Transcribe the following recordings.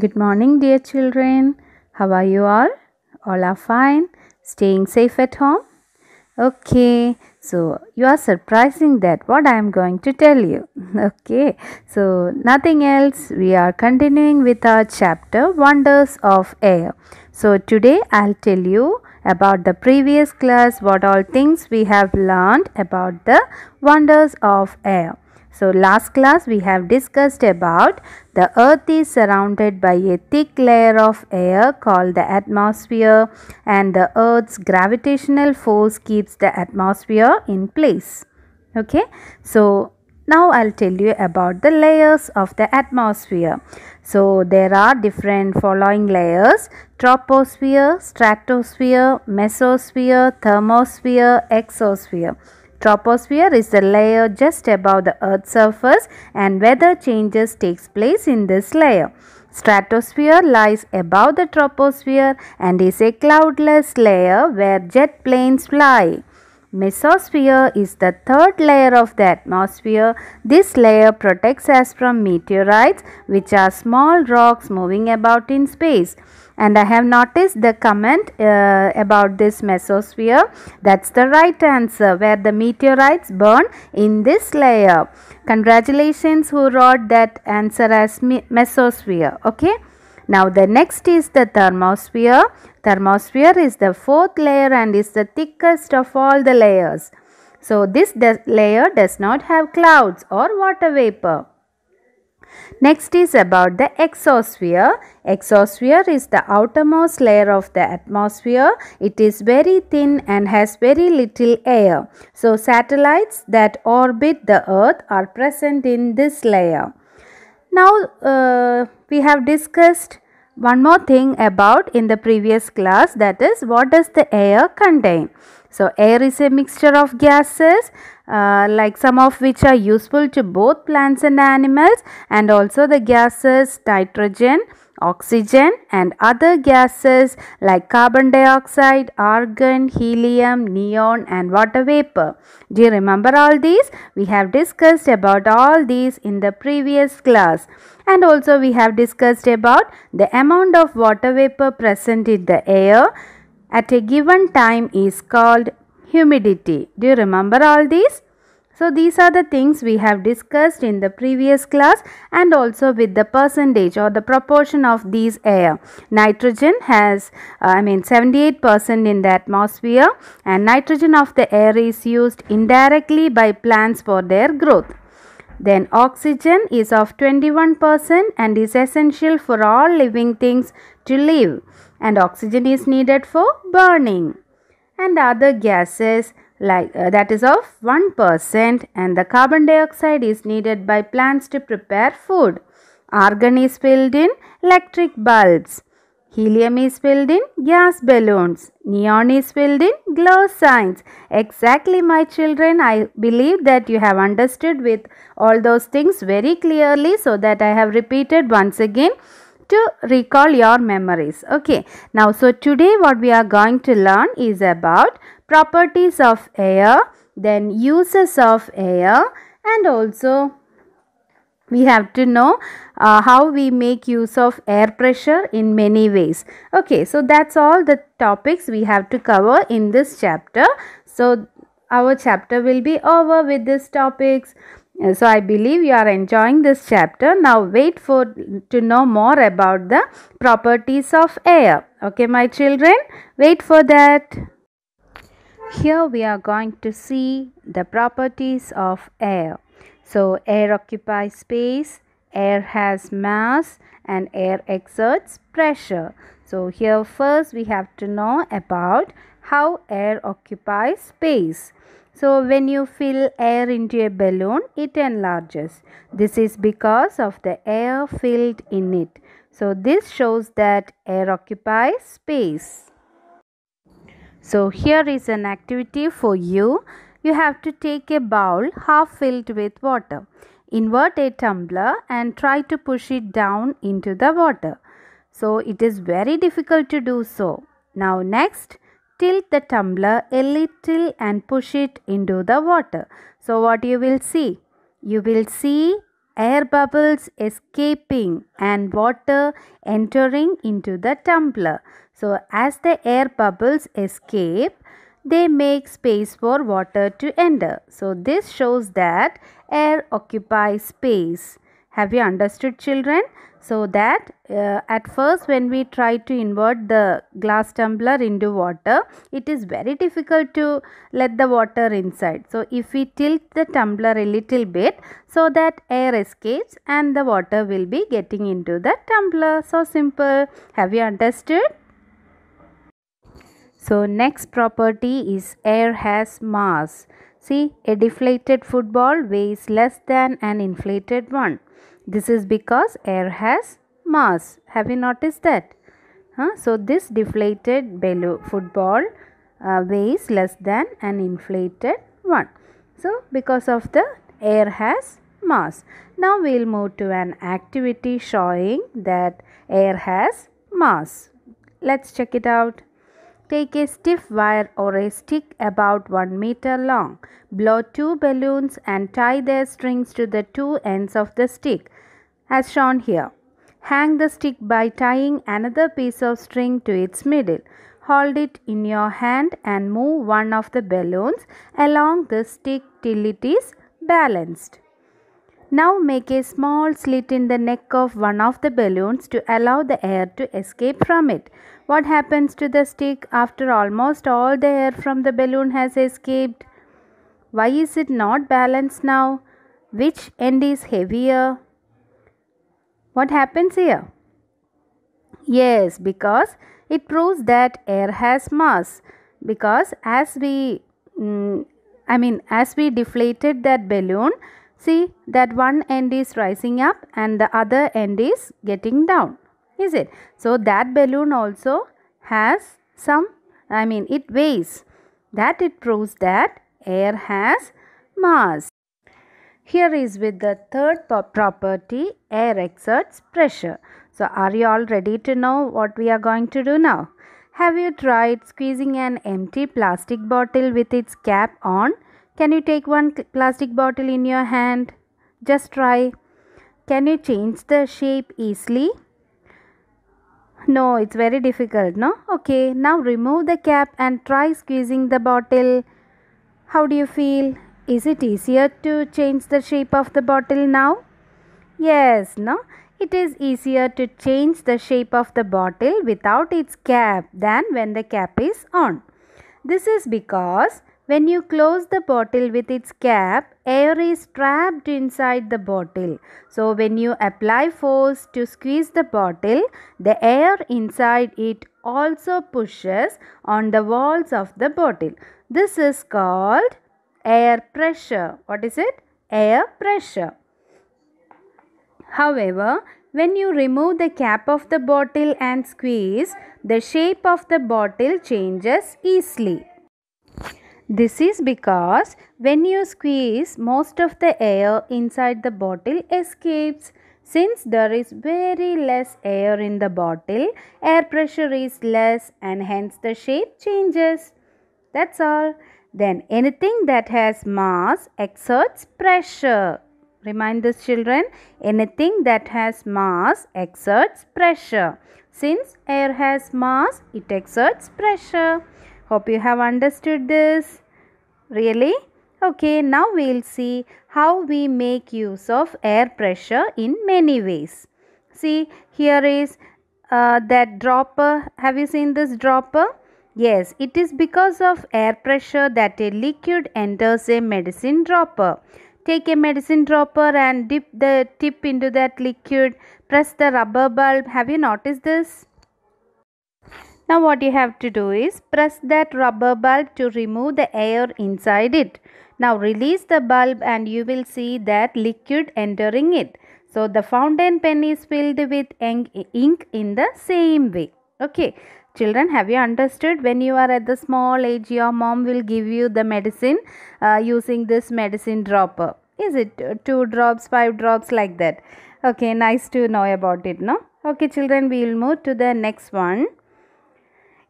Good morning, dear children. How are you all? All are fine. Staying safe at home? Okay, so you are surprising that what I am going to tell you. Okay, so nothing else. We are continuing with our chapter Wonders of Air. So today I'll tell you about the previous class what all things we have learned about the wonders of air. So last class we have discussed about the earth is surrounded by a thick layer of air called the atmosphere and the earth's gravitational force keeps the atmosphere in place. Okay. So now I'll tell you about the layers of the atmosphere. So there are different following layers troposphere, stratosphere, mesosphere, thermosphere, exosphere. Troposphere is the layer just above the Earth's surface and weather changes takes place in this layer. Stratosphere lies above the troposphere and is a cloudless layer where jet planes fly. Mesosphere is the third layer of the atmosphere. This layer protects us from meteorites which are small rocks moving about in space and I have noticed the comment uh, about this mesosphere. That's the right answer where the meteorites burn in this layer. Congratulations who wrote that answer as mesosphere. Okay. Now the next is the thermosphere. Thermosphere is the fourth layer and is the thickest of all the layers. So this layer does not have clouds or water vapor. Next is about the exosphere. Exosphere is the outermost layer of the atmosphere. It is very thin and has very little air. So satellites that orbit the earth are present in this layer. Now uh, we have discussed one more thing about in the previous class that is what does the air contain. So air is a mixture of gases uh, like some of which are useful to both plants and animals and also the gases nitrogen oxygen and other gases like carbon dioxide, argon, helium, neon and water vapor. Do you remember all these? We have discussed about all these in the previous class and also we have discussed about the amount of water vapor present in the air at a given time is called humidity. Do you remember all these? So these are the things we have discussed in the previous class and also with the percentage or the proportion of these air. Nitrogen has uh, I mean 78% in the atmosphere and nitrogen of the air is used indirectly by plants for their growth. Then oxygen is of 21% and is essential for all living things to live and oxygen is needed for burning and other gases like uh, that is of 1% and the carbon dioxide is needed by plants to prepare food. Argon is filled in electric bulbs. Helium is filled in gas balloons. Neon is filled in glow signs. Exactly my children, I believe that you have understood with all those things very clearly so that I have repeated once again to recall your memories. Okay. Now, so today what we are going to learn is about properties of air, then uses of air and also we have to know uh, how we make use of air pressure in many ways. Okay. So, that's all the topics we have to cover in this chapter. So, our chapter will be over with these topics. Uh, so I believe you are enjoying this chapter. Now wait for to know more about the properties of air. Okay my children, wait for that. Here we are going to see the properties of air. So air occupies space, air has mass and air exerts pressure. So here first we have to know about how air occupies space. So when you fill air into a balloon, it enlarges. This is because of the air filled in it. So this shows that air occupies space. So here is an activity for you. You have to take a bowl half filled with water. Invert a tumbler and try to push it down into the water. So it is very difficult to do so. Now next, tilt the tumbler a little and push it into the water. So what you will see? You will see air bubbles escaping and water entering into the tumbler. So as the air bubbles escape, they make space for water to enter. So this shows that air occupies space have you understood children? So that uh, at first when we try to invert the glass tumbler into water, it is very difficult to let the water inside. So if we tilt the tumbler a little bit so that air escapes and the water will be getting into the tumbler. So simple. Have you understood? So next property is air has mass. See, a deflated football weighs less than an inflated one. This is because air has mass. Have you noticed that? Huh? So, this deflated balloon football uh, weighs less than an inflated one. So, because of the air has mass. Now, we will move to an activity showing that air has mass. Let's check it out. Take a stiff wire or a stick about 1 meter long. Blow two balloons and tie their strings to the two ends of the stick, as shown here. Hang the stick by tying another piece of string to its middle. Hold it in your hand and move one of the balloons along the stick till it is balanced. Now make a small slit in the neck of one of the balloons to allow the air to escape from it. What happens to the stick after almost all the air from the balloon has escaped? Why is it not balanced now? Which end is heavier? What happens here? Yes, because it proves that air has mass. Because as we, mm, I mean, as we deflated that balloon, See that one end is rising up and the other end is getting down. Is it? So that balloon also has some, I mean it weighs. That it proves that air has mass. Here is with the third property, air exerts pressure. So are you all ready to know what we are going to do now? Have you tried squeezing an empty plastic bottle with its cap on? Can you take one plastic bottle in your hand? Just try. Can you change the shape easily? No, it's very difficult, no? Okay, now remove the cap and try squeezing the bottle. How do you feel? Is it easier to change the shape of the bottle now? Yes, no? It is easier to change the shape of the bottle without its cap than when the cap is on. This is because when you close the bottle with its cap, air is trapped inside the bottle. So, when you apply force to squeeze the bottle, the air inside it also pushes on the walls of the bottle. This is called air pressure. What is it? Air pressure. However, when you remove the cap of the bottle and squeeze, the shape of the bottle changes easily. This is because when you squeeze, most of the air inside the bottle escapes. Since there is very less air in the bottle, air pressure is less and hence the shape changes. That's all. Then anything that has mass exerts pressure. Remind this children, anything that has mass exerts pressure. Since air has mass, it exerts pressure. Hope you have understood this. Really? Okay, now we'll see how we make use of air pressure in many ways. See, here is uh, that dropper. Have you seen this dropper? Yes, it is because of air pressure that a liquid enters a medicine dropper. Take a medicine dropper and dip the tip into that liquid. Press the rubber bulb. Have you noticed this? Now what you have to do is press that rubber bulb to remove the air inside it. Now release the bulb and you will see that liquid entering it. So the fountain pen is filled with ink in the same way. Okay. Children, have you understood? When you are at the small age, your mom will give you the medicine uh, using this medicine dropper. Is it 2 drops, 5 drops like that? Okay, nice to know about it, no? Okay, children, we will move to the next one.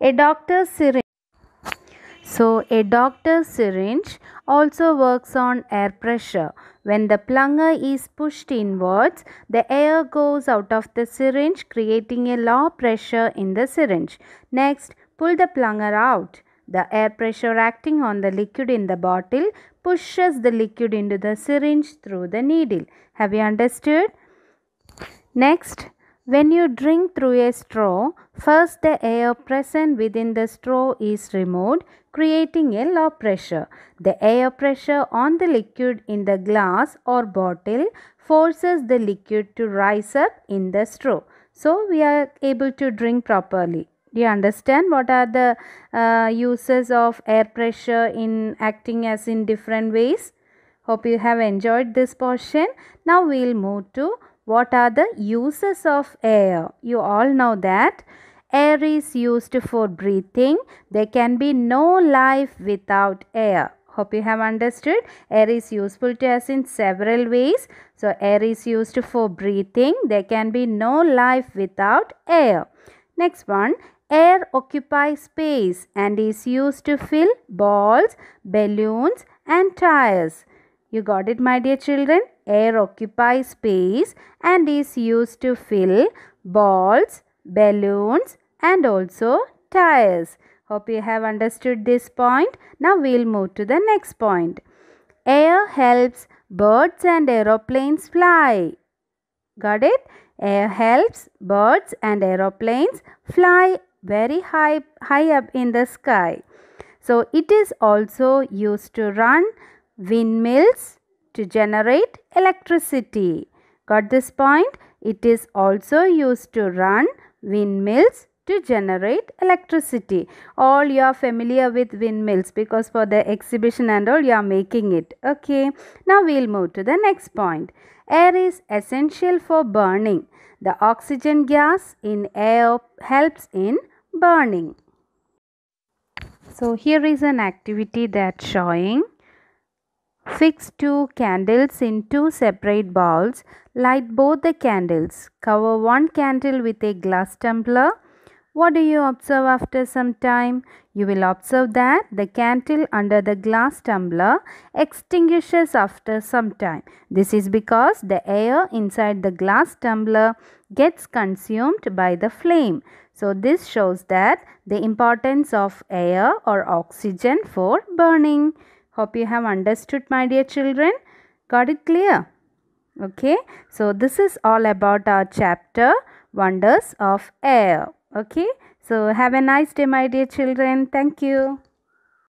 A doctor's syringe. So, a doctor's syringe also works on air pressure. When the plunger is pushed inwards, the air goes out of the syringe, creating a low pressure in the syringe. Next, pull the plunger out. The air pressure acting on the liquid in the bottle pushes the liquid into the syringe through the needle. Have you understood? Next, when you drink through a straw, first the air present within the straw is removed, creating a low pressure. The air pressure on the liquid in the glass or bottle forces the liquid to rise up in the straw. So we are able to drink properly. Do you understand what are the uh, uses of air pressure in acting as in different ways? Hope you have enjoyed this portion. Now we will move to what are the uses of air? You all know that air is used for breathing. There can be no life without air. Hope you have understood. Air is useful to us in several ways. So, air is used for breathing. There can be no life without air. Next one, air occupies space and is used to fill balls, balloons and tires. You got it my dear children? air occupies space and is used to fill balls, balloons and also tires. Hope you have understood this point. Now we'll move to the next point. Air helps birds and aeroplanes fly. Got it? Air helps birds and aeroplanes fly very high, high up in the sky. So it is also used to run windmills, to generate electricity. Got this point? It is also used to run windmills to generate electricity. All you are familiar with windmills because for the exhibition and all you are making it. Okay. Now we'll move to the next point. Air is essential for burning. The oxygen gas in air helps in burning. So here is an activity that showing Fix two candles in two separate bowls. Light both the candles. Cover one candle with a glass tumbler. What do you observe after some time? You will observe that the candle under the glass tumbler extinguishes after some time. This is because the air inside the glass tumbler gets consumed by the flame. So this shows that the importance of air or oxygen for burning. Hope you have understood my dear children. Got it clear? Okay. So this is all about our chapter Wonders of Air. Okay. So have a nice day my dear children. Thank you.